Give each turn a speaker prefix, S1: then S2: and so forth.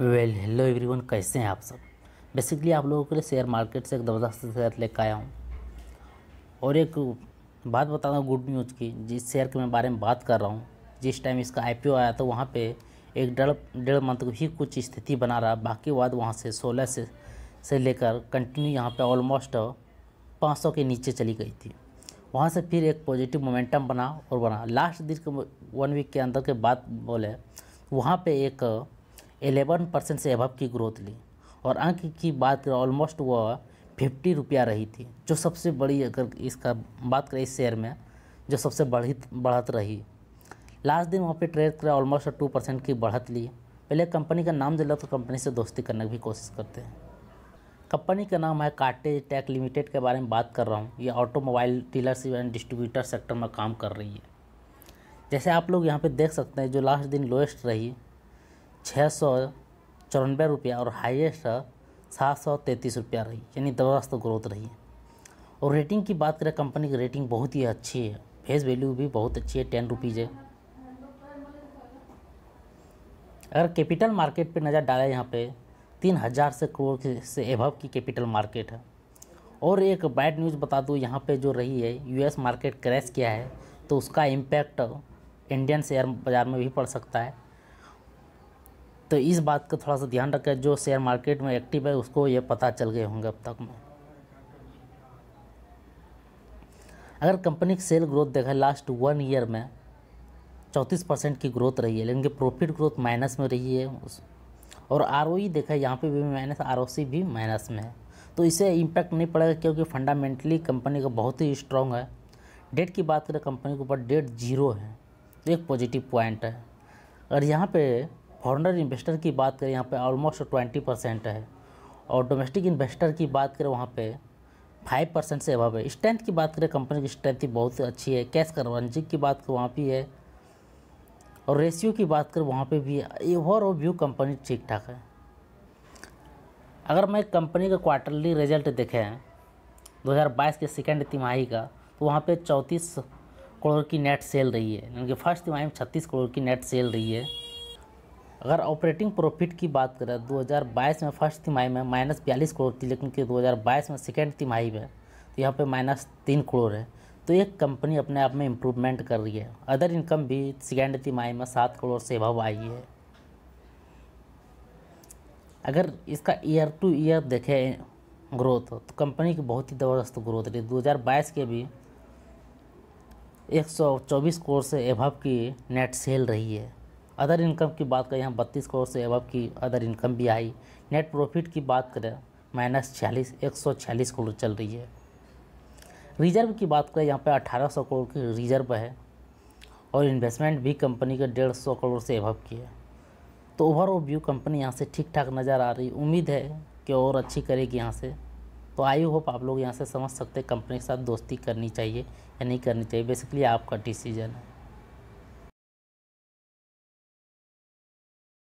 S1: well hello everyone कैसे हैं आप सब बेसिकली आप लोगों के लिए शेयर मार्केट से एक ज़बरदस्त शेयर लेकर आया हूँ और एक बात बता रहा हूँ गुड न्यूज़ की जिस शेयर के मैं बारे में बात कर रहा हूँ जिस टाइम इसका आई आया था तो वहाँ पे एक डेढ़ डेढ़ मंथ ही कुछ स्थिति बना रहा बाकी बाद वहाँ से सोलह से से लेकर कंटिन्यू यहाँ पर ऑलमोस्ट पाँच सौ के नीचे चली गई थी वहाँ से फिर एक पॉजिटिव मोमेंटम बना और बना लास्ट दिन के वन वीक के अंदर के बाद बोले वहाँ पर एक एलेवन परसेंट से अभव की ग्रोथ ली और अंक की बात करें ऑलमोस्ट वह फिफ्टी रुपया रही थी जो सबसे बड़ी अगर इसका बात करें इस शेयर में जो सबसे बढ़ित बढ़त रही लास्ट दिन वहाँ पे ट्रेड करें ऑलमोस्ट टू परसेंट की बढ़त ली पहले कंपनी का नाम जला तो कंपनी से दोस्ती करने की भी कोशिश करते हैं कंपनी का नाम है काटे टैक लिमिटेड के बारे में बात कर रहा हूँ ये automobile dealership and distributor sector में काम कर रही है जैसे आप लोग यहाँ पे देख सकते हैं जो लास्ट दिन लोएस्ट रही छः सौ चौरानवे रुपया और हाईएस्ट सात सौ तैंतीस रुपया रही यानी ज़बरदस्त ग्रोथ रही है और रेटिंग की बात करें कंपनी की रेटिंग बहुत ही अच्छी है फेस वैल्यू भी बहुत अच्छी है टेन रुपीज़ है अगर कैपिटल मार्केट पे नज़र डाले यहाँ पे तीन हज़ार से करोड़ से एभव की कैपिटल मार्केट है और एक बैड न्यूज़ बता दूँ यहाँ पे जो रही है यूएस मार्केट क्रैश किया है तो उसका इम्पैक्ट इंडियन शेयर बाज़ार में भी पड़ सकता है तो इस बात का थोड़ा सा ध्यान रखें जो शेयर मार्केट में एक्टिव है उसको ये पता चल गए होंगे अब तक में अगर कंपनी की सेल ग्रोथ देखा लास्ट वन ईयर में चौंतीस परसेंट की ग्रोथ रही है लेकिन प्रॉफिट ग्रोथ माइनस में रही है उस और आर ओ देखा यहाँ पे भी माइनस आर भी माइनस में है तो इसे इम्पैक्ट नहीं पड़ेगा क्योंकि फंडामेंटली कंपनी का बहुत ही स्ट्रॉन्ग है डेट की बात करें कंपनी के ऊपर डेट जीरो है तो एक पॉजिटिव पॉइंट है और यहाँ पे फॉरनर इन्वेस्टर की बात करें यहाँ पे ऑलमोस्ट ट्वेंटी परसेंट है और डोमेस्टिक इन्वेस्टर की बात करें वहाँ पे फाइव परसेंट से अभाव है स्ट्रेंथ की बात करें कंपनी की स्ट्रेंथ ही बहुत अच्छी है कैश कन्वर्जिंग की बात करें वहाँ भी है और रेशियो की बात करें वहाँ पे भी ओवरऑल व्यू कंपनी ठीक ठाक है अगर मैं कंपनी का क्वार्टरली रिजल्ट देखें बाईस के सेकेंड तिमाही का तो वहाँ पर चौंतीस करोड़ की नेट सेल रही है यानी कि फर्स्ट तिमाही में छत्तीस करोड़ की नेट सेल रही है अगर ऑपरेटिंग प्रॉफिट की बात करें 2022 में फर्स्ट तिमाही में माइनस बयालीस करोड़ थी लेकिन कि 2022 में सेकेंड तिमाही में तो यहाँ पे माइनस तीन करोड़ है तो एक कंपनी अपने आप में इम्प्रूवमेंट कर रही है अदर इनकम भी सेकेंड तिमाही में सात करोड़ से भाव आई है अगर इसका ईयर टू ईयर देखें ग्रोथ तो कंपनी की बहुत ही ज़बरदस्त ग्रोथ रही दो के भी एक करोड़ से एभव की नेट सेल रही है अदर इनकम की बात करें यहाँ बत्तीस करोड़ से अबव की अदर इनकम भी आई नेट प्रॉफिट की बात करें माइनस छियालीस एक सौ छियालीस करोड़ चल रही है रिजर्व की बात करें यहाँ पर अठारह सौ करोड़ की रिजर्व है और इन्वेस्टमेंट भी कंपनी के डेढ़ सौ करोड़ से एवब की है तो ओवरऑल व्यू कंपनी यहाँ से ठीक ठाक नज़र आ रही उम्मीद है कि और अच्छी करेगी यहाँ से तो आई होप आप लोग यहाँ से समझ सकते हैं कंपनी के साथ दोस्ती करनी चाहिए या नहीं करनी चाहिए बेसिकली आपका डिसीजन है